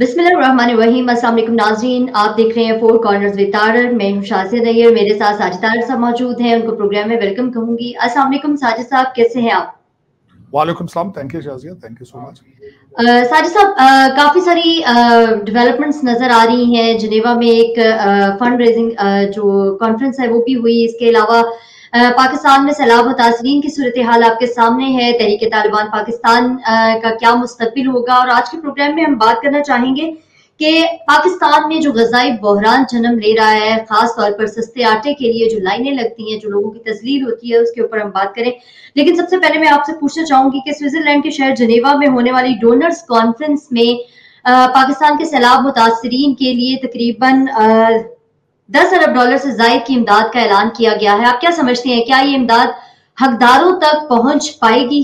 बिस्मिल्लाहिर्रहमानिर्रहीम अस्सलाम वालेकुम नाज़रीन आप देख रहे हैं फोर कॉर्नर्स विद तारर मैं हूं शाजिद अय्यर मेरे साथ साजिद तारर साहब मौजूद हैं उनको प्रोग्राम में वेलकम कहूंगी अस्सलाम वालेकुम साजिद साहब कैसे हैं आप वालेकुम सलाम thank you Shazia thank you so much Sajid साहब काफ़ी सारी डेवलपमेंट्स uh, नज़र आ रही हैं जिनेवा में एक फंड रेजिंग जो कॉन्फ्रेंस है वो भी हुई इसके अलावा पाकिस्तान में सैलाब मुतासरीन की सूरत हाल आपके सामने है तहरीक तालिबान पाकिस्तान का क्या मुस्तबिल होगा और आज के प्रोग्राम में हम बात करना चाहेंगे कि पाकिस्तान में जो गजाई बहरान जन्म ले रहा है खास तौर पर सस्ते आटे के लिए जो लाइनें लगती हैं जो लोगों की तस्लील होती है उसके ऊपर हम बात करें लेकिन सबसे पहले मैं आपसे पूछना चाहूंगी कि स्विट्जरलैंड के शहर जनेवा में होने वाली डोनर्स कॉन्फ्रेंस में पाकिस्तान के सैलाब मुतासरीन के लिए तकरीबन दस अरब डॉलर से जायद की इमदाद का ऐलान किया गया है आप क्या समझते हैं क्या ये इमदाद हकदारों तक पहुंच पाएगी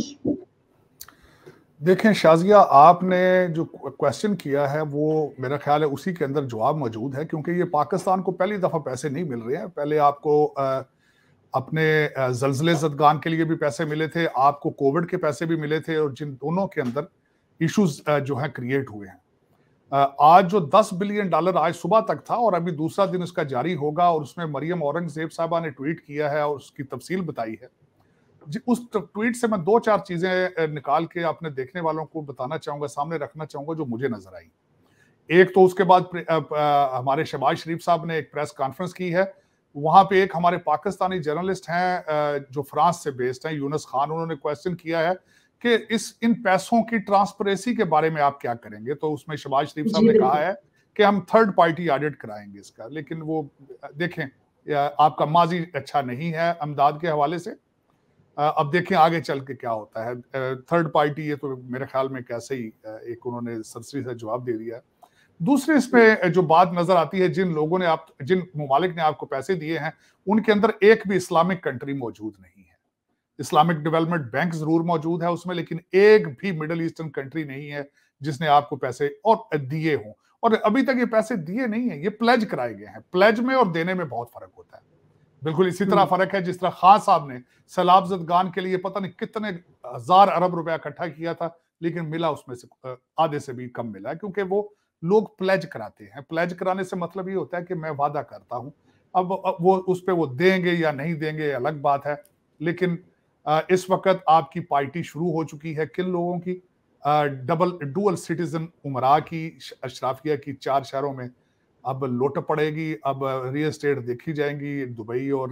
देखें शाजिया आपने जो क्वेश्चन किया है वो मेरा ख्याल है उसी के अंदर जवाब मौजूद है क्योंकि ये पाकिस्तान को पहली दफ़ा पैसे नहीं मिल रहे हैं पहले आपको अपने जल्जले जदगान के लिए भी पैसे मिले थे आपको कोविड के पैसे भी मिले थे और जिन दोनों के अंदर इश्यूज जो है क्रिएट हुए हैं आज जो 10 बिलियन डॉलर आज सुबह तक था और अभी दूसरा दिन इसका जारी होगा और उसमें मरियम औरंगजेब साहबा ने ट्वीट किया है और उसकी तफसील बताई है जी उस ट्वीट से मैं दो चार चीज़ें निकाल के अपने देखने वालों को बताना चाहूंगा सामने रखना चाहूंगा जो मुझे नजर आई एक तो उसके बाद हमारे शहबाज शरीफ साहब ने एक प्रेस कॉन्फ्रेंस की है वहां पे एक हमारे पाकिस्तानी जर्नलिस्ट हैं जो फ्रांस से बेस्ड हैं यूनस खान उन्होंने क्वेश्चन किया है कि इस इन पैसों की ट्रांसपेरेंसी के बारे में आप क्या करेंगे तो उसमें शबाज शरीफ साहब ने कहा है कि हम थर्ड पार्टी ऑडिट कराएंगे इसका लेकिन वो देखें आपका माजी अच्छा नहीं है अमदाद के हवाले से अब देखें आगे चल के क्या होता है थर्ड पार्टी ये तो मेरे ख्याल में कैसे ही एक उन्होंने सरसरी से जवाब दे दिया दूसरे इस जो बात नजर आती है जिन लोगों ने आप जिन ममालिक ने आपको पैसे दिए हैं उनके अंदर एक भी इस्लामिक कंट्री मौजूद नहीं इस्लामिक डेवलपमेंट बैंक जरूर मौजूद है उसमें लेकिन एक भी मिडल ईस्टर्न कंट्री नहीं है जिसने आपको पैसे और दिए हों और अभी तक ये पैसे दिए नहीं है ये प्लेज कराए गए हैं प्लेज में और देने में बहुत फर्क होता है बिल्कुल इसी तरह हम्म। फर्क है जिस तरह खान साहब ने सैलाब जदगान के लिए पता नहीं कितने हजार अरब रुपया इकट्ठा किया था लेकिन मिला उसमें से आधे से भी कम मिला क्योंकि वो लोग प्लेज कराते हैं प्लेज कराने से मतलब ये होता है कि मैं वादा करता हूं अब वो उस पर वो देंगे या नहीं देंगे अलग बात है लेकिन इस वक्त आपकी पार्टी शुरू हो चुकी है किन लोगों की डबल डुअल सिटीजन उमरा की अशराफिया की चार शहरों में अब लोट पड़ेगी अब रियल स्टेट देखी जाएंगी दुबई और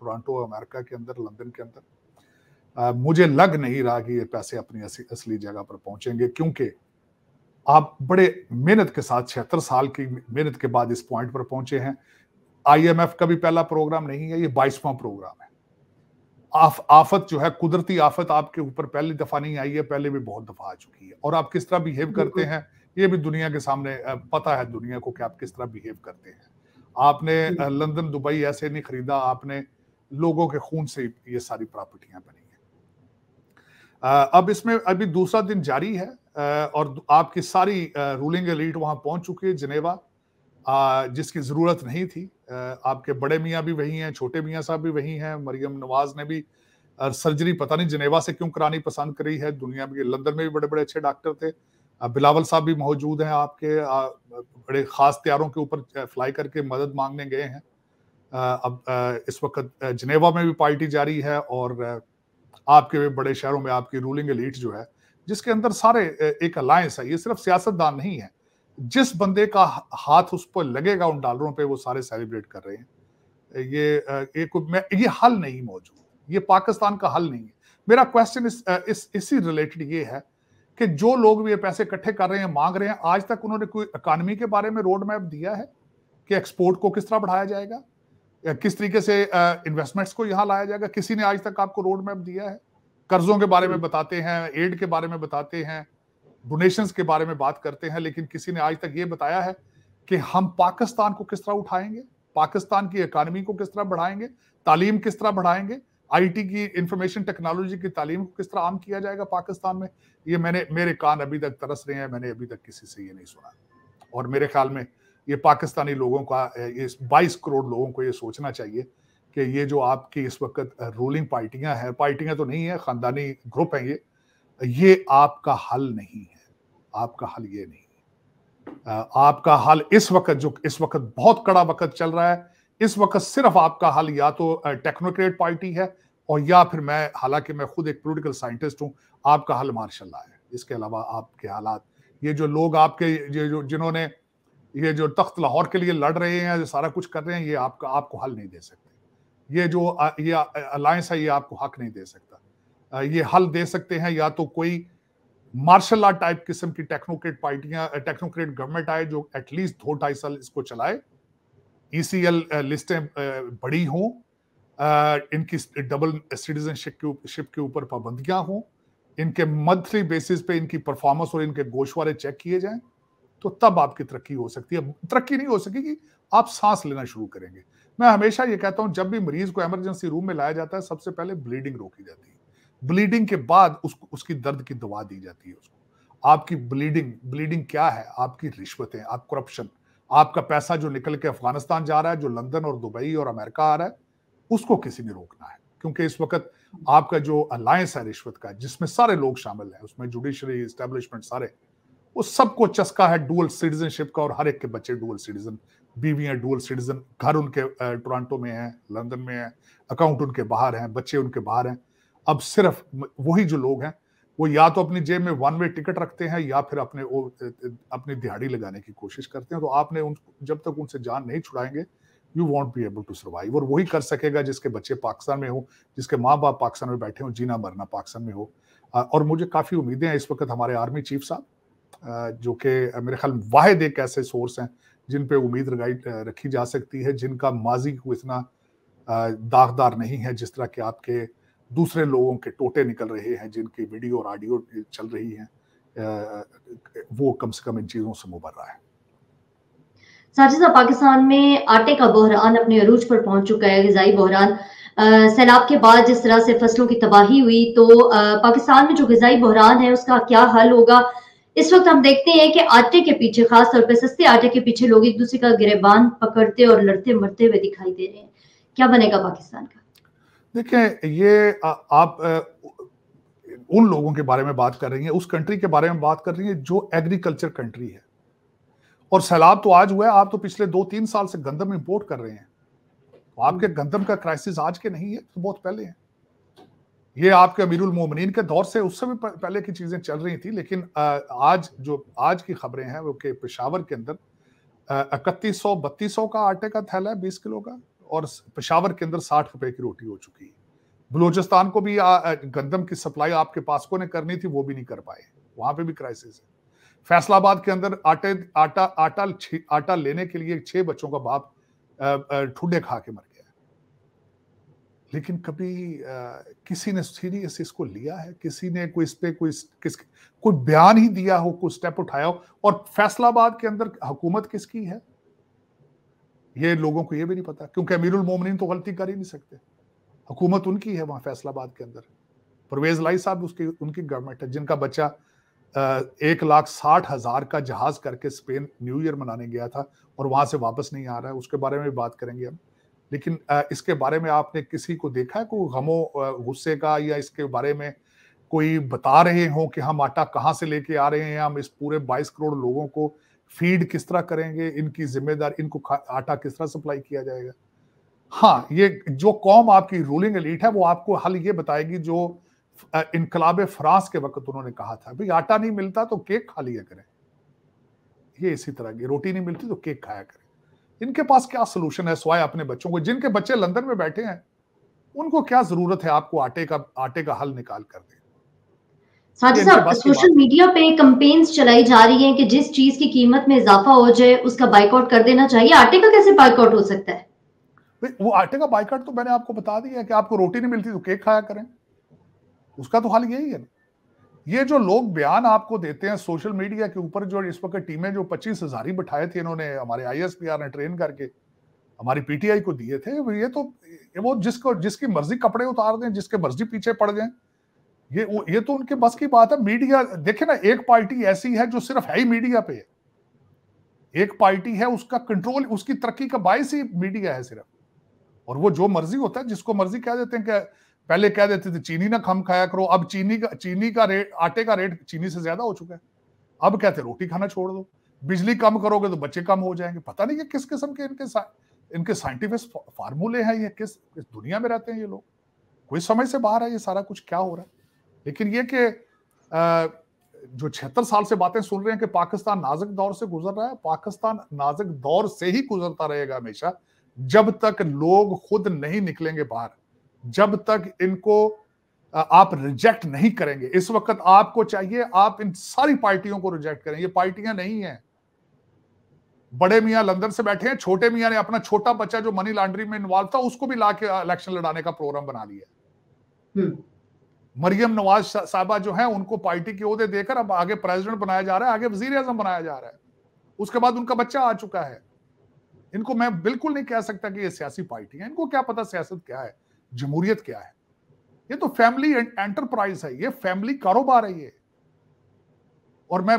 टोरंटो अमेरिका के अंदर लंदन के अंदर मुझे लग नहीं रहा कि ये पैसे अपनी असली जगह पर पहुंचेंगे क्योंकि आप बड़े मेहनत के साथ छिहत्तर साल की मेहनत के बाद इस पॉइंट पर पहुंचे हैं आईएमएफ का भी पहला प्रोग्राम नहीं है ये बाईसवां प्रोग्राम है आफ, आफत जो है कुदरती आफत आपके ऊपर पहली दफा नहीं आई है पहले भी बहुत दफा आ चुकी है और आप किस तरह बिहेव करते हैं ये भी दुनिया के सामने पता है दुनिया को कि आप किस तरह बिहेव करते हैं आपने लंदन दुबई ऐसे नहीं खरीदा आपने लोगों के खून से ये सारी प्रॉपर्टियां बनी हैं अब इसमें अभी दूसरा दिन जारी है और आपकी सारी रूलिंग एलीट वहां पहुंच चुकी है जिनेवा जिसकी जरूरत नहीं थी आपके बड़े मियाँ भी वही हैं छोटे मियाँ साहब भी वही हैं मरियम नवाज ने भी सर्जरी पता नहीं जिनेवा से क्यों करानी पसंद करी है दुनिया में लंदन में भी बड़े बड़े अच्छे डॉक्टर थे बिलावल साहब भी मौजूद हैं आपके बड़े खास त्यारों के ऊपर फ्लाई करके मदद मांगने गए हैं अब इस वक्त जिनेवा में भी पार्टी जारी है और आपके बड़े शहरों में आपकी रूलिंग एलीट जो है जिसके अंदर सारे एक अलायंस है ये सिर्फ सियासतदान नहीं है जिस बंदे का हाथ उस पर लगेगा उन डॉलरों पे वो सारे सेलिब्रेट कर रहे हैं ये एक मैं ये हल नहीं मौजूद ये पाकिस्तान का हल नहीं है मेरा क्वेश्चन इस, इस इसी रिलेटेड ये है कि जो लोग भी ये पैसे इकट्ठे कर रहे हैं मांग रहे हैं आज तक उन्होंने कोई इकानमी के बारे में रोड मैप दिया है कि एक्सपोर्ट को किस तरह बढ़ाया जाएगा किस तरीके से इन्वेस्टमेंट्स को यहाँ लाया जाएगा किसी ने आज तक आपको रोड मैप दिया है कर्जों के बारे में बताते हैं एड के बारे में बताते हैं डोनेशंस के बारे में बात करते हैं लेकिन किसी ने आज तक ये बताया है कि हम पाकिस्तान को किस तरह उठाएंगे पाकिस्तान की इकानमी को किस तरह बढ़ाएंगे तालीम किस तरह बढ़ाएंगे आईटी की इंफॉर्मेशन टेक्नोलॉजी की तालीम को किस तरह आम किया जाएगा पाकिस्तान में ये मैंने मेरे कान अभी तक तरस रहे हैं मैंने अभी तक किसी से ये नहीं सुना और मेरे ख्याल में ये पाकिस्तानी लोगों का ये बाईस करोड़ लोगों को ये सोचना चाहिए कि ये जो आपकी इस वक्त रूलिंग पार्टियां हैं पार्टियां तो नहीं है खानदानी ग्रुप हैं ये ये आपका हल नहीं है आपका हल ये नहीं आपका हल इस वक्त जो इस वक्त बहुत कड़ा वक्त चल रहा है इस वक्त सिर्फ आपका हल या तो टेक्नोक्रेट पार्टी है और या फिर मैं हालांकि मैं खुद एक पोलिटिकल साइंटिस्ट हूं आपका हल मार्शल है इसके अलावा आपके हालात ये जो लोग आपके ये जो जिन्होंने ये जो तख्त लाहौर के लिए लड़ रहे हैं जो सारा कुछ कर रहे हैं ये आपका आपको हल नहीं दे सकते ये जो ये अलायंस है ये आपको हक नहीं दे सकता ये हल दे सकते हैं या तो कोई मार्शल आर्ट टाइप किस्म की टेक्नोक्रेट पार्टियां टेक्नोक्रेट गवर्नमेंट आए जो एटलीस्ट दो ढाई साल इसको चलाए ईसीएल e लिस्टें बड़ी हों इनकी डबल सिटीजनशिप के ऊपर पाबंदियां हों इनके मंथली बेसिस पे इनकी परफॉर्मेंस और इनके गोशवारे चेक किए जाएं तो तब आपकी तरक्की हो सकती है तरक्की नहीं हो सकेगी आप सांस लेना शुरू करेंगे मैं हमेशा ये कहता हूं जब भी मरीज को एमरजेंसी रूम में लाया जाता है सबसे पहले ब्लीडिंग रोकी जाती है ब्लीडिंग के बाद उसको उसकी दर्द की दवा दी जाती है उसको आपकी ब्लीडिंग ब्लीडिंग क्या है आपकी रिश्वतें आप करप्शन आपका पैसा जो निकल के अफगानिस्तान जा रहा है जो लंदन और दुबई और अमेरिका आ रहा है उसको किसी ने रोकना है क्योंकि इस वक्त आपका जो अलायंस है रिश्वत का जिसमें सारे लोग शामिल हैं उसमें जुडिशरी इस्टेब्लिशमेंट सारे वो सबको चस्का है डुअल सिटीजनशिप का और हर एक के बच्चे डुअल सिटीजन बीवियां डुअल सिटीजन घर उनके टोरंटो में हैं लंदन में हैं अकाउंट उनके बाहर हैं बच्चे उनके बाहर हैं अब सिर्फ वही जो लोग हैं वो या तो अपनी जेब में वन वे टिकट रखते हैं या फिर अपने वो अपनी दिहाड़ी लगाने की कोशिश करते हैं तो आपने उन जब तक उनसे जान नहीं छुड़ाएंगे you won't be able to survive और वही कर सकेगा जिसके बच्चे पाकिस्तान में हो जिसके माँ बाप पाकिस्तान में बैठे हों जीना मरना पाकिस्तान में हो और मुझे काफ़ी उम्मीदें हैं इस वक्त हमारे आर्मी चीफ साहब जो कि मेरे ख्याल वाहिद एक ऐसे सोर्स हैं जिन पे उम्मीद लगाई रखी जा सकती है जिनका माजी को इतना दागदार नहीं है जिस तरह के आपके दूसरे लोगों के टोटे निकल रहे हैं जिनके वीडियो और ऑडियो चल रही है वो कम से कम इन चीज़ों से मुबर रहा है साथ पाकिस्तान में आटे का बहरान अपने अरूज पर पहुंच चुका है गजाई बहरान सैलाब के बाद जिस तरह से फसलों की तबाही हुई तो आ, पाकिस्तान में जो गजाई बहरान है उसका क्या हल होगा इस वक्त हम देखते हैं कि आटे के पीछे खास तौर पर सस्ते आटे के पीछे लोग एक दूसरे का गिरेबान पकड़ते और लड़ते मरते हुए दिखाई दे रहे हैं क्या बनेगा पाकिस्तान का देखें ये आ, आप आ, उन लोगों के बारे में बात कर रही हैं उस कंट्री के बारे में बात कर रही हैं जो एग्रीकल्चर कंट्री है और सैलाब तो आज हुआ है आप तो पिछले दो तीन साल से गंदम इंपोर्ट कर रहे हैं तो आपके हम्म। गंदम का क्राइसिस आज के नहीं है तो बहुत पहले है ये आपके अमीरुल मोमिन के दौर से उस समय पहले की चीजें चल रही थी लेकिन आज जो आज की खबरें हैं वो के पेशावर के अंदर इकतीस सौ बत्तीस सौ का आटे का थैला है बीस किलो का और पेशावर के अंदर साठ रुपए की रोटी हो चुकी है बलूचिस्तान को भी गंदम की सप्लाई आपके पास को ने करनी थी वो भी नहीं कर पाए वहां पे भी क्राइसिस है फैसलाबाद के अंदर आटे आटा आटा आटा लेने के लिए छह बच्चों का बाप ठुडे खा के मर गया लेकिन कभी आ, किसी ने सीरियस इसको लिया है किसी ने कोई इस पर कोई किस कोई बयान ही दिया हो कोई स्टेप उठाया हो और फैसलाबाद के अंदर हुकूमत किसकी है ये लोगों को ये भी नहीं पता क्योंकि अमीरुल मोमिन तो गलती कर ही नहीं सकते हुकूमत उनकी है वहाँ फैसलाबाद के अंदर परवेज लाई साहब उसकी उनकी गवर्नमेंट है जिनका बच्चा एक लाख साठ हज़ार का जहाज़ करके स्पेन न्यू ईयर मनाने गया था और वहाँ से वापस नहीं आ रहा है उसके बारे में भी बात करेंगे हम लेकिन इसके बारे में आपने किसी को देखा है कोई गमो गुस्से का या इसके बारे में कोई बता रहे हों कि हम आटा कहाँ से लेके आ रहे हैं हम इस पूरे बाईस करोड़ लोगों को फीड किस तरह करेंगे इनकी जिम्मेदार इनको आटा किस तरह सप्लाई किया जाएगा हाँ ये जो कौम आपकी रूलिंग एलीट है वो आपको हल ये बताएगी जो इनकलाब फ्रांस के वक्त उन्होंने कहा था भाई आटा नहीं मिलता तो केक खा लिया करें ये इसी तरह की रोटी नहीं मिलती तो केक खाया करें इनके पास क्या सोल्यूशन है स्वाय अपने बच्चों को जिनके बच्चे लंदन में बैठे हैं उनको क्या जरूरत है आपको आटे का आटे का हल निकाल कर दें साथ ही साथ सोशल मीडिया पे कंपेन्स चलाई जा रही हैं कि जिस चीज की कीमत में इजाफा हो जाए उसका बाइकआउट कर देना चाहिए आटे का कैसे बाइकआउट हो सकता है वो आटे का बाइकआउट तो मैंने आपको बता दिया कि आपको रोटी नहीं मिलती तो केक खाया करें उसका तो हाल यही है ये जो लोग बयान आपको देते हैं सोशल मीडिया के ऊपर जो इस वक्त टीमें जो पच्चीस हजार ही बिठाए थे इन्होंने हमारे आई ने ट्रेन करके हमारी पीटीआई को दिए थे ये तो ये वो जिसको जिसकी मर्जी कपड़े उतार दें जिसके मर्जी पीछे पड़ जाए ये ये तो उनके बस की बात है मीडिया देखे ना एक पार्टी ऐसी है जो सिर्फ है ही मीडिया पे एक पार्टी है उसका कंट्रोल उसकी तरक्की का बायस ही मीडिया है सिर्फ और वो जो मर्जी होता है जिसको मर्जी कह देते हैं कि पहले कह देते थे चीनी ना खम खाया करो अब चीनी का चीनी का रेट आटे का रेट चीनी से ज्यादा हो चुका है अब कहते रोटी खाना छोड़ दो बिजली कम करोगे तो बच्चे कम हो जाएंगे पता नहीं कि किस किस्म के इनके सा, इनके साइंटिफिक फार्मूले हैं ये किस किस दुनिया में रहते हैं ये लोग कोई समय से बाहर है ये सारा कुछ क्या हो रहा है लेकिन ये कि जो छिहत्तर साल से बातें सुन रहे हैं कि पाकिस्तान नाजुक दौर से गुजर रहा है पाकिस्तान नाजुक दौर से ही गुजरता रहेगा हमेशा जब तक लोग खुद नहीं निकलेंगे बाहर जब तक इनको आप रिजेक्ट नहीं करेंगे इस वक्त आपको चाहिए आप इन सारी पार्टियों को रिजेक्ट करें ये पार्टियां नहीं है बड़े मियाँ लंदन से बैठे हैं छोटे मियाँ ने अपना छोटा बच्चा जो मनी लॉन्ड्रिंग में इन्वॉल्व था उसको भी ला के इलेक्शन लड़ाने का प्रोग्राम बना लिया हम्म। मरियम नवाज साहबा जो है उनको पार्टी के अहदे देकर अब आगे प्रेसिडेंट बनाया जा रहा है आगे वजीर अजम बनाया जा रहा है उसके बाद उनका बच्चा आ चुका है इनको मैं बिल्कुल नहीं कह सकता कि ये सियासी पार्टी है इनको क्या पता सियासत क्या है जमहूरियत क्या है ये तो फैमिली एंटरप्राइज है ये फैमिली कारोबार है ये और मैं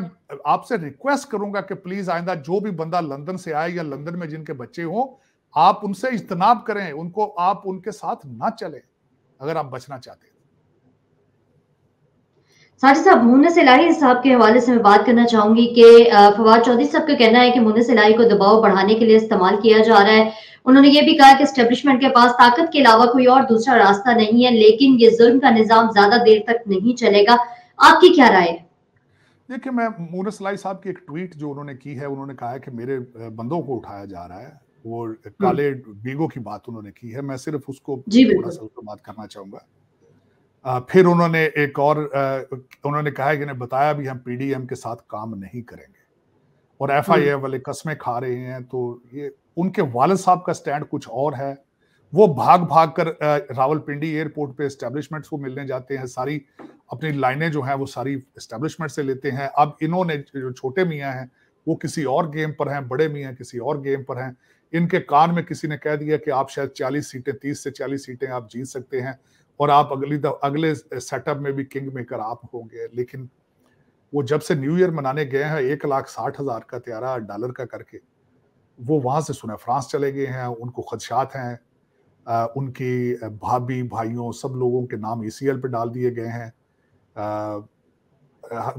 आपसे रिक्वेस्ट करूंगा कि प्लीज आइंदा जो भी बंदा लंदन से आए या लंदन में जिनके बच्चे हों आप उनसे इज्तनाब करें उनको आप उनके साथ ना चलें अगर आप बचना चाहते हैं साथ ही साथ मुन्ना सिलाही साहब के हवाले से मैं बात करना चाहूंगी कि फवाद चौधरी साहब का कहना है कि मुन्ना सिलाही को दबाव बढ़ाने के लिए इस्तेमाल किया जा रहा है उन्होंने ये भी कहा कि स्टेब्लिशमेंट के पास ताकत के अलावा कोई और दूसरा रास्ता नहीं है लेकिन ये जुल्म का निजाम ज्यादा देर तक नहीं चलेगा आपकी क्या राय है देखिये मैं मोन सलाई साहब की एक ट्वीट जो उन्होंने की है उन्होंने कहा है कि मेरे बंदों को उठाया जा रहा है वो हम्म। काले बीगो की बात उन्होंने की है मैं सिर्फ उसको थोड़ा सा बात करना चाहूंगा फिर उन्होंने एक और उन्होंने कहा कि बताया भी हम पीडीएम के साथ काम नहीं करेंगे और एफ आई ए वाले कस्में खा रहे हैं तो ये उनके वालद साहब का स्टैंड कुछ और है वो भाग भाग कर रावलपिंडी एयरपोर्ट पे एस्टेब्लिशमेंट्स को मिलने जाते हैं सारी अपनी लाइनें जो हैं वो सारी एस्टेब्लिशमेंट से लेते हैं अब इन्होंने जो छोटे मियाँ हैं वो किसी और गेम पर हैं बड़े मियाँ किसी और गेम पर हैं इनके कान में किसी ने कह दिया कि आप शायद चालीस सीटें तीस से चालीस सीटें आप जीत सकते हैं और आप अगली अगले सेटअप में भी किंग मेकर आप होंगे लेकिन वो जब से न्यू ईयर मनाने गए हैं एक लाख साठ हज़ार का त्यारा डॉलर का करके वो वहाँ से सुना फ्रांस चले गए हैं उनको खदशात हैं उनकी भाभी भाइयों सब लोगों के नाम ई पे डाल दिए गए हैं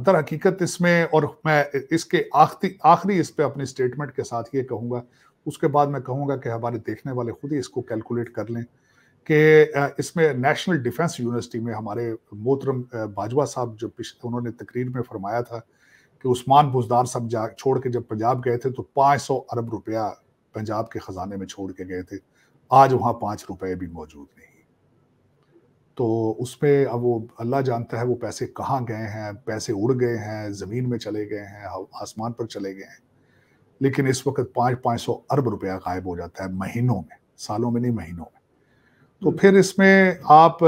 दर हकीकत इसमें और मैं इसके आखिरी आखिरी इस पे अपनी स्टेटमेंट के साथ ये कहूँगा उसके बाद मैं कहूँगा कि हमारे देखने वाले खुद ही इसको कैलकुलेट कर लें कि इसमें नेशनल डिफेंस यूनिवर्सिटी में हमारे मोहतरम बाजवा साहब जो उन्होंने तकरीर में फरमाया था कि उस्मान बुजदार साहब जा छोड़ के जब पंजाब गए थे तो 500 अरब रुपया पंजाब के ख़जाने में छोड़ के गए थे आज वहाँ पाँच रुपये भी मौजूद नहीं तो उसमें अब वो अल्लाह जानता है वो पैसे कहाँ गए हैं पैसे उड़ गए हैं ज़मीन में चले गए हैं आसमान पर चले गए हैं लेकिन इस वक्त पाँच पाँच सौ अरब रुपया गायब हो जाता है महीनों में सालों में नहीं महीनों में तो फिर इसमें आप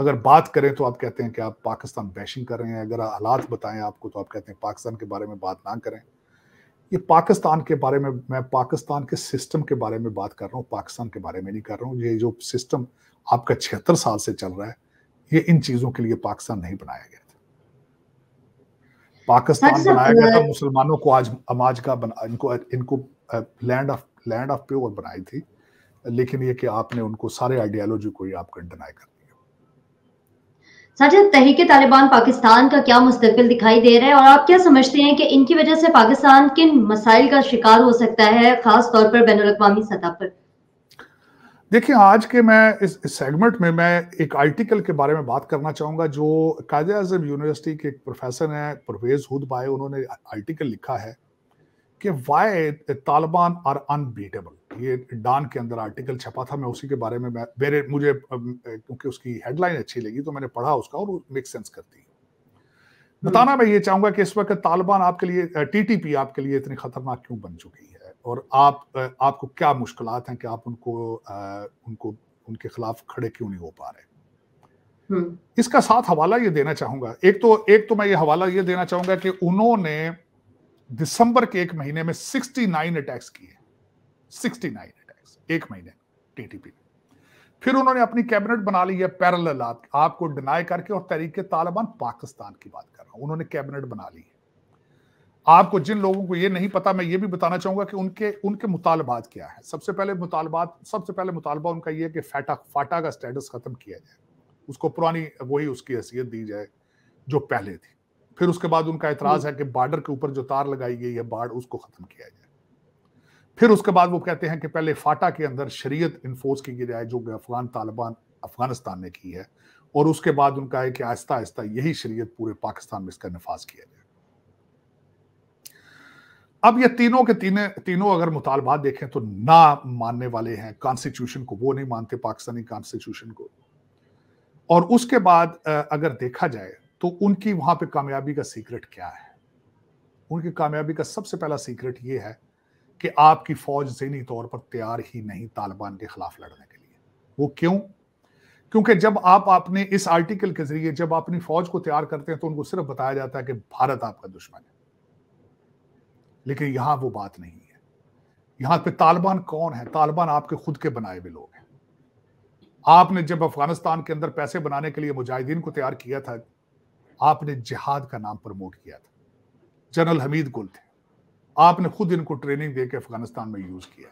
अगर बात करें तो आप कहते हैं कि आप पाकिस्तान बैशिंग कर रहे हैं अगर हालात बताएं आपको तो आप कहते हैं पाकिस्तान के बारे में बात ना करें ये पाकिस्तान के बारे में मैं पाकिस्तान के सिस्टम के बारे में बात कर रहा हूँ पाकिस्तान के बारे में नहीं कर रहा हूँ ये जो सिस्टम आपका छिहत्तर साल से चल रहा है ये इन चीज़ों के लिए पाकिस्तान नहीं बनाया गया था पाकिस्तान अच्छा, बनाया गया था मुसलमानों को आज अमाज का बना इनको इनको land of land of pure बनाई थी लेकिन ये कि आपने उनको सारे आइडियोलॉजी को ही आपका डिनाई कर दिया साजिद तहरीके तालिबान पाकिस्तान का क्या मुस्तबिल दिखाई दे रहा है और आप क्या समझते हैं कि इनकी वजह से पाकिस्तान किन मसाइल का शिकार हो सकता है खास तौर पर बैन अवी सतह पर देखिए आज के मैं इस, इस सेगमेंट में मैं एक आर्टिकल के बारे में बात करना चाहूँगा जो कायद अजम यूनिवर्सिटी के एक प्रोफेसर हैं परवेज हुद भाई उन्होंने आर्टिकल लिखा है कि वाई तालिबान आर अनबीटेबल ये डान के अंदर आर्टिकल छपा था मैं उसी के बारे में मेरे मुझे क्योंकि उसकी हेडलाइन अच्छी लगी तो मैंने पढ़ा उसका और मेक सेंस करती हम्म। बताना मैं ये चाहूंगा कि इस वक्त तालिबान आपके लिए टीटीपी आपके लिए इतनी खतरनाक क्यों बन चुकी है और आप आपको क्या मुश्किल हैं कि आप उनको उनको उनके खिलाफ खड़े क्यों नहीं हो पा रहे हम्म। इसका साथ हवाला ये देना चाहूंगा एक तो एक तो मैं ये हवाला ये देना चाहूंगा कि उन्होंने दिसंबर के एक महीने में सिक्सटी अटैक्स किए 69 अटैक्स एक महीने टीटीपी फिर उन्होंने अपनी कैबिनेट बना ली है पैरल आप, आपको डिनाई करके और तरीके तालिबान पाकिस्तान की बात कर रहा हूं उन्होंने कैबिनेट बना ली है आपको जिन लोगों को यह नहीं पता मैं ये भी बताना चाहूंगा कि उनके उनके मुतालबात क्या है सबसे पहले मुतालबात सबसे पहले मुतालबा उनका यह है कि फैटा फाटा का स्टेटस खत्म किया जाए उसको पुरानी वही उसकी हैसियत दी जाए जो पहले थी फिर उसके बाद उनका एतराज हम्म। है कि बॉर्डर के ऊपर जो तार लगाई गई है बाढ़ उसको खत्म किया जाए फिर उसके बाद वो कहते हैं कि पहले फाटा के अंदर शरीयत इन्फोर्स की जाए जो अफगान तालिबान अफगानिस्तान ने की है और उसके बाद उनका है कि आहिस्ता आहिस्ता यही शरीयत पूरे पाकिस्तान में इसका नफाज किया जाए अब ये तीनों के तीनों तीनों अगर मुतालबात देखें तो ना मानने वाले हैं कॉन्स्टिट्यूशन को वो नहीं मानते पाकिस्तानी कॉन्स्टिट्यूशन को और उसके बाद अगर देखा जाए तो उनकी वहां पे कामयाबी का सीक्रेट क्या है उनकी कामयाबी का सबसे पहला सीक्रेट ये है कि आपकी फौज जहनी तौर पर तैयार ही नहीं तालिबान के खिलाफ लड़ने के लिए वो क्यों क्योंकि जब आप आपने इस आर्टिकल के जरिए जब अपनी फौज को तैयार करते हैं तो उनको सिर्फ बताया जाता है कि भारत आपका दुश्मन है लेकिन यहां वो बात नहीं है यहां पे तालिबान कौन है तालिबान आपके खुद के बनाए हुए लोग हैं आपने जब अफगानिस्तान के अंदर पैसे बनाने के लिए मुजाहिदीन को तैयार किया था आपने जिहाद का नाम प्रमोट किया था जनरल हमीद गुल थे आपने खुद इनको ट्रेनिंग दे के अफगानिस्तान में यूज किया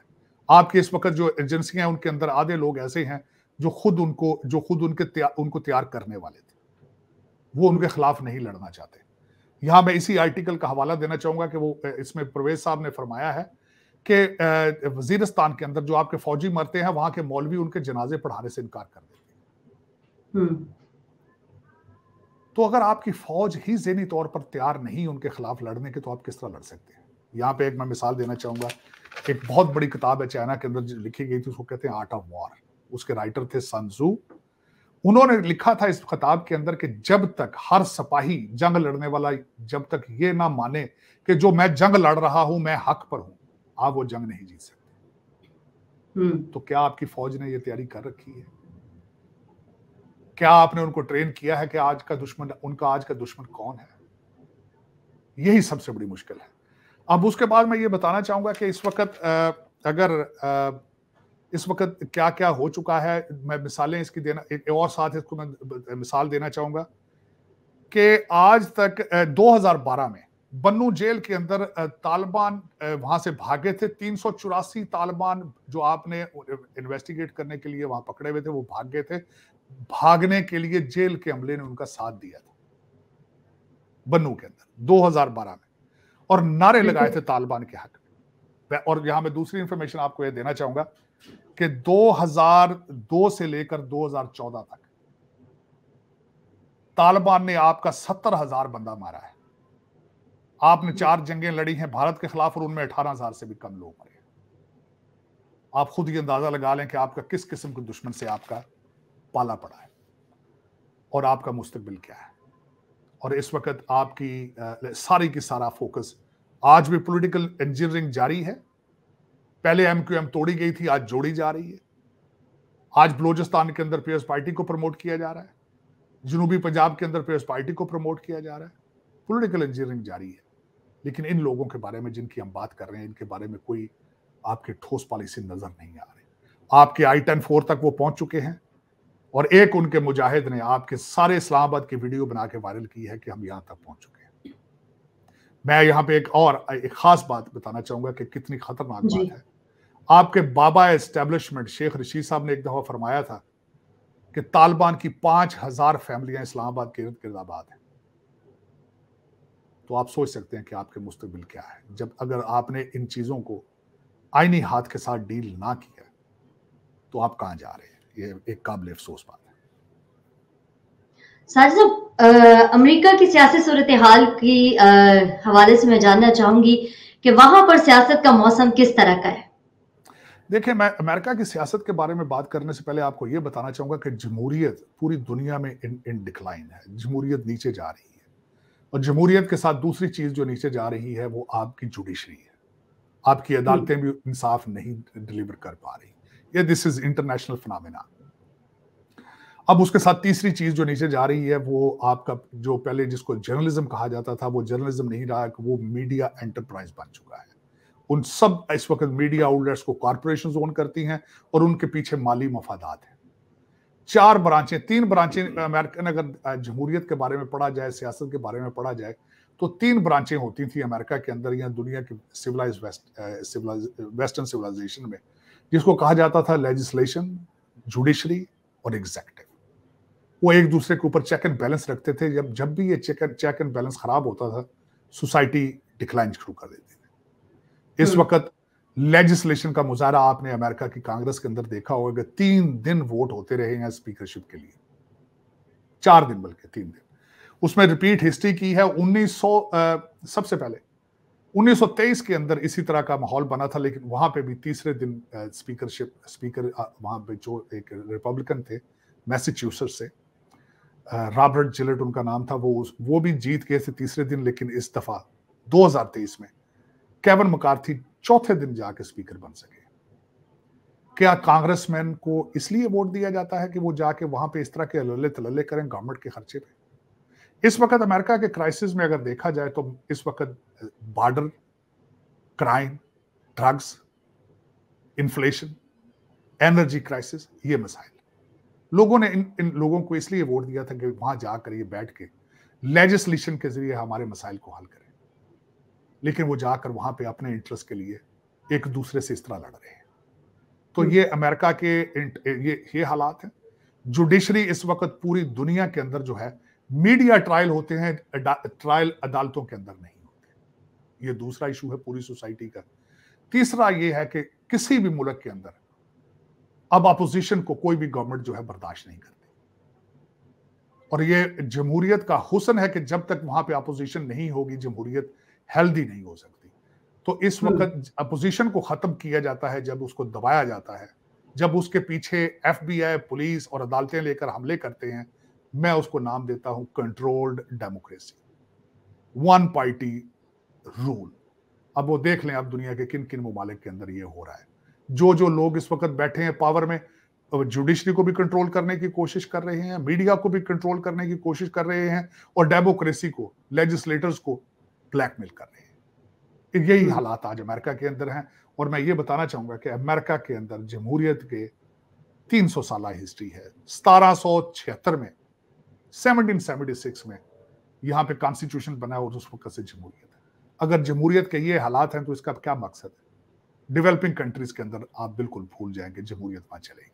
आपके इस वक्त जो एजेंसियां हैं उनके अंदर आधे लोग ऐसे हैं जो खुद उनको जो खुद उनके त्या, उनको तैयार करने वाले थे वो उनके खिलाफ नहीं लड़ना चाहते यहां मैं इसी आर्टिकल का हवाला देना चाहूंगा कि वो इसमें परवेज साहब ने फरमाया है कि वजीरस्तान के अंदर जो आपके फौजी मरते हैं वहां के मौलवी उनके जनाजे पढ़ाने से इनकार कर देते हैं हम्म। तो अगर आपकी फौज ही जहनी तौर पर तैयार नहीं उनके खिलाफ लड़ने के तो आप किस तरह लड़ सकते हैं यहाँ पे एक मैं मिसाल देना चाहूंगा एक बहुत बड़ी किताब है चाइना के अंदर लिखी गई थी उसको कहते हैं आर्ट ऑफ वॉर उसके राइटर थे संजू उन्होंने लिखा था इस खिताब के अंदर कि जब तक हर सपाही जंग लड़ने वाला जब तक ये ना माने कि जो मैं जंग लड़ रहा हूं मैं हक पर हूं आप वो जंग नहीं जीत सकते हम्म। तो क्या आपकी फौज ने ये तैयारी कर रखी है क्या आपने उनको ट्रेन किया है कि आज का दुश्मन उनका आज का दुश्मन कौन है यही सबसे बड़ी मुश्किल है अब उसके बाद मैं ये बताना चाहूंगा कि इस वक्त अगर इस वक्त क्या क्या हो चुका है मैं मिसालें इसकी देना एक और साथ इसको मैं मिसाल देना चाहूंगा कि आज तक 2012 में बन्नू जेल के अंदर तालिबान वहां से भागे थे तीन तालिबान जो आपने इन्वेस्टिगेट करने के लिए वहां पकड़े हुए थे वो भाग गए थे भागने के लिए जेल के अमले ने उनका साथ दिया था बन्नू के अंदर 2012 में और नारे लगाए थे तालिबान के हक में और यहां मैं दूसरी इंफॉर्मेशन आपको यह देना चाहूंगा कि 2002 से लेकर 2014 तक तालिबान ने आपका सत्तर हजार बंदा मारा है आपने चार जंगें लड़ी हैं भारत के खिलाफ और उनमें अठारह हजार से भी कम लोग मरे आप खुद ये अंदाजा लगा लें कि आपका किस किस्म के दुश्मन से आपका पाला पड़ा है और आपका मुस्तबिल क्या है और इस वक्त आपकी सारी की सारा फोकस आज भी पॉलिटिकल इंजीनियरिंग जारी है पहले एम क्यू एम तोड़ी गई थी आज जोड़ी जा रही है आज बलोचिस्तान के अंदर पीएस पार्टी को प्रमोट किया जा रहा है जनूबी पंजाब के अंदर पीएस पार्टी को प्रमोट किया जा रहा है पॉलिटिकल इंजीनियरिंग जारी है लेकिन इन लोगों के बारे में जिनकी हम बात कर रहे हैं इनके बारे में कोई आपके ठोस पॉलिसी नजर नहीं आ रही आपके आई टेन फोर तक वो पहुंच चुके हैं और एक उनके मुजाहिद ने आपके सारे इस्लामाबाद की वीडियो बना के वायरल की है कि हम यहां तक पहुंच चुके हैं मैं यहां पे एक और एक खास बात बताना चाहूंगा कि कितनी खतरनाक बात है आपके बाबा एस्टेब्लिशमेंट शेख रशीद साहब ने एक दफा फरमाया था कि तालिबान की पांच हजार फैमिलियां इस्लामाबाद के इर्द गिर्दाबाद हैं तो आप सोच सकते हैं कि आपके मुस्तबिल क्या है जब अगर आपने इन चीज़ों को आईनी हाथ के साथ डील ना किया तो आप कहां जा रहे हैं ये एक काबिल अफसोस बात है साजिद साहब अमेरिका की सियासी सूरत हाल की आ, हवाले से मैं जानना चाहूंगी कि वहां पर सियासत का मौसम किस तरह का है देखिए मैं अमेरिका की सियासत के बारे में बात करने से पहले आपको ये बताना चाहूंगा कि जमहूरियत पूरी दुनिया में इन इन डिक्लाइन है जमहूरियत नीचे जा रही है और जमहूरियत के साथ दूसरी चीज़ जो नीचे जा रही है वो आपकी जुडिशरी है आपकी अदालतें भी इंसाफ नहीं डिलीवर कर पा रही या दिस इज इंटरनेशनल फिनमिना अब उसके साथ तीसरी चीज जो नीचे जा रही है वो आपका जो पहले जिसको जर्नलिज्म कहा जाता था वो जर्नलिज्म नहीं रहा कि वो मीडिया एंटरप्राइज बन चुका है उन सब इस वक्त मीडिया आउटलेट्स को कॉरपोरेशन ओन करती हैं और उनके पीछे माली मफादात हैं चार ब्रांचें तीन ब्रांचें अमेरिकन अगर जमहूरियत के बारे में पढ़ा जाए सियासत के बारे में पढ़ा जाए तो तीन ब्रांचें होती थी अमेरिका के अंदर या दुनिया के civilize west civilize western civilization में जिसको कहा जाता था लेजिस्लेशन जुडिशरी और एग्जेक्टिव वो एक दूसरे के ऊपर चेक एंड बैलेंस रखते थे जब जब भी ये check and check and balance खराब होता था सोसाइटी डिक्लाइन शुरू कर देती थी इस हम्म। वक्त लेजिस्लेशन का मुजाहरा आपने अमेरिका की कांग्रेस के अंदर देखा होगा तीन दिन वोट होते रहे हैं स्पीकरशिप के लिए चार दिन बल्कि तीन दिन उसमें रिपीट हिस्ट्री की है 1900 सबसे पहले 1923 के अंदर इसी तरह का माहौल बना था लेकिन वहां पे भी तीसरे दिन स्पीकरशिप स्पीकर वहां पे जो एक रिपब्लिकन थे मैसेच्यूसेट से रॉबर्ट जिलेट उनका नाम था वो वो भी जीत गए थे तीसरे दिन लेकिन इस दफा 2023 में केवन मकार्थी चौथे दिन जाके स्पीकर बन सके क्या कांग्रेसमैन को इसलिए वोट दिया जाता है कि वो जाके वहां पे इस तरह के लल्ले तलल्ले करें गवर्नमेंट के खर्चे पे इस वक्त अमेरिका के क्राइसिस में अगर देखा जाए तो इस वक्त border crime drugs inflation energy crisis ये मसाइल लोगों ने इन इन लोगों को इसलिए वोट दिया था कि वहां जाकर ये बैठ के लेजिस्लेशन के जरिए हमारे मसाइल को हल करें लेकिन वो जाकर वहां पे अपने इंटरेस्ट के लिए एक दूसरे से इस तरह लड़ रहे हैं तो ये अमेरिका के ये ये हालात हैं जुडिशरी इस वक्त पूरी दुनिया के अंदर जो है मीडिया ट्रायल होते हैं ट्रायल अदालतों के अंदर नहीं होते ये दूसरा इशू है पूरी सोसाइटी का तीसरा ये है कि किसी भी मुल्क के अंदर अब अपोजिशन को कोई भी गवर्नमेंट जो है बर्दाश्त नहीं करती और ये जमहूरियत का हुसन है कि जब तक वहां पे अपोजिशन नहीं होगी जमहूरियत हेल्दी नहीं हो सकती तो इस हम्म। वक्त अपोजिशन को खत्म किया जाता है जब उसको दबाया जाता है जब उसके पीछे एफबीआई पुलिस और अदालतें लेकर हमले करते हैं मैं उसको नाम देता हूं controlled democracy one party rule अब वो देख लें आप दुनिया के किन किन ममालिक के अंदर ये हो रहा है जो जो लोग इस वक्त बैठे हैं पावर में जुडिशरी को भी कंट्रोल करने की कोशिश कर रहे हैं मीडिया को भी कंट्रोल करने की कोशिश कर रहे हैं और डेमोक्रेसी को लेजिस्लेटर्स को ब्लैकमेल कर रहे हैं यही हम्म। हालात आज अमेरिका के अंदर हैं और मैं ये बताना चाहूंगा कि अमेरिका के अंदर जमहूरियत के 300 साल हिस्ट्री है सतारह में 1776 में यहाँ पे कॉन्स्टिट्यूशन बना और उस वक्त से जमहूरियत है अगर जमहूरियत के ये हालात हैं तो इसका क्या मकसद है डेवलपिंग कंट्रीज के अंदर आप बिल्कुल भूल जाएंगे जमहूरियत वहाँ चलेगी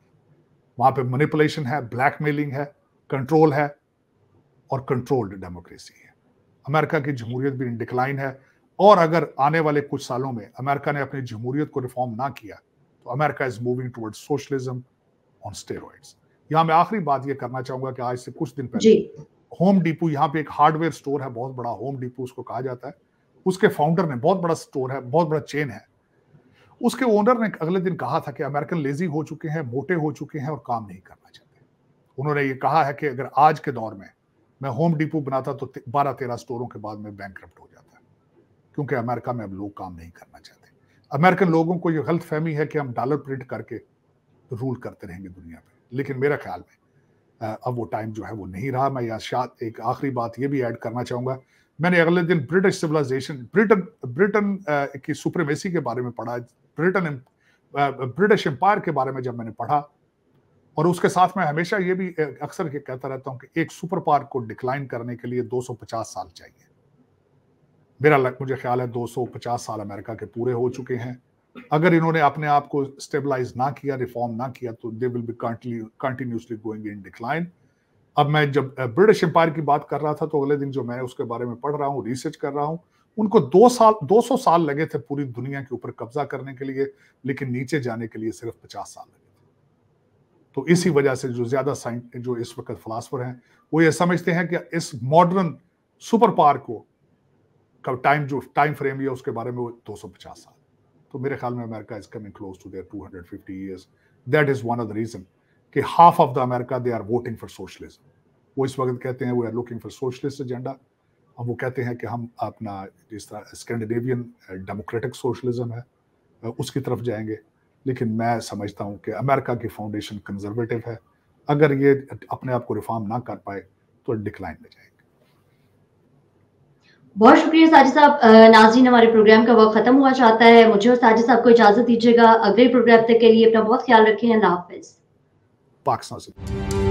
वहाँ पे मनीपुलेशन है ब्लैकमेलिंग है कंट्रोल है और कंट्रोल्ड डेमोक्रेसी है अमेरिका की जमहूरियत भी डिक्लाइन है और अगर आने वाले कुछ सालों में अमेरिका ने अपनी जमहूरियत को रिफॉर्म ना किया तो America is moving toward socialism on steroids यहाँ मैं आखिरी बात ये करना चाहूंगा कि आज से कुछ दिन पहले होम डिपो यहाँ पे एक हार्डवेयर स्टोर है बहुत बड़ा होम डिपो उसको कहा जाता है उसके फाउंडर ने बहुत बड़ा स्टोर है बहुत बड़ा चेन है उसके ओनर ने अगले दिन कहा था कि अमेरिकन लेजी हो चुके हैं मोटे हो चुके हैं और काम नहीं करना चाहते उन्होंने ये कहा है कि अगर आज के दौर में मैं होम डिपो बनाता तो बारह तेरह स्टोरों के बाद में बैंक हो जाता क्योंकि अमेरिका में अब लोग काम नहीं करना चाहते अमेरिकन लोगों को यह गलत फहमी है कि हम डॉलर प्रिंट करके रूल करते रहेंगे दुनिया में लेकिन मेरा ख्याल में अब वो टाइम जो है वो नहीं रहा मैं या शायद एक आखिरी बात ये भी ऐड करना चाहूँगा मैंने अगले दिन ब्रिटिश सिविलाइजेशन ब्रिटेन ब्रिटेन की सुप्रीमेसी के बारे में पढ़ा ब्रिटेन ब्रिटिश एम्पायर के बारे में जब मैंने पढ़ा और उसके साथ मैं हमेशा ये भी अक्सर के कहता रहता हूँ कि एक सुपर पावर को डिक्लाइन करने के लिए 250 साल चाहिए मेरा लग मुझे ख्याल है 250 साल अमेरिका के पूरे हो चुके हैं अगर इन्होंने अपने आप को स्टेबलाइज ना किया रिफॉर्म ना किया तो they will be continuously going in decline अब मैं जब ब्रिटिश एम्पायर की बात कर रहा था तो अगले दिन जो मैं उसके बारे में पढ़ रहा हूँ रिसर्च कर रहा हूँ उनको दो साल दो सौ साल लगे थे पूरी दुनिया के ऊपर कब्जा करने के लिए लेकिन नीचे जाने के लिए सिर्फ पचास साल लगे थे तो इसी वजह से जो ज्यादा साइंस जो इस वक्त फिलासफर हैं वो ये समझते हैं कि इस मॉडर्न सुपर पावर को टाइम जो टाइम फ्रेम है उसके बारे में वो पचास साल तो मेरे ख्याल में America is coming close to their 250 years that is one of the reason कि half of the America they are voting for socialism वो इस वक्त कहते हैं we are looking for socialist agenda अब वो कहते हैं कि हम अपना जिस तरह स्कैंडिनेवियन डेमोक्रेटिक सोशलिज्म है uh, उसकी तरफ जाएंगे लेकिन मैं समझता हूँ कि अमेरिका की फाउंडेशन कंजर्वेटिव है अगर ये अपने आप को रिफॉर्म ना कर पाए तो डिक्लाइन में जाएगी बहुत शुक्रिया साजिद साहब नाजरीन हमारे प्रोग्राम का वक्त खत्म हुआ चाहता है मुझे और साजिद साहब को इजाजत दीजिएगा अगले प्रोग्राम तक के लिए अपना बहुत ख्याल रखें अल्लाह हाफिज पाकिस्तान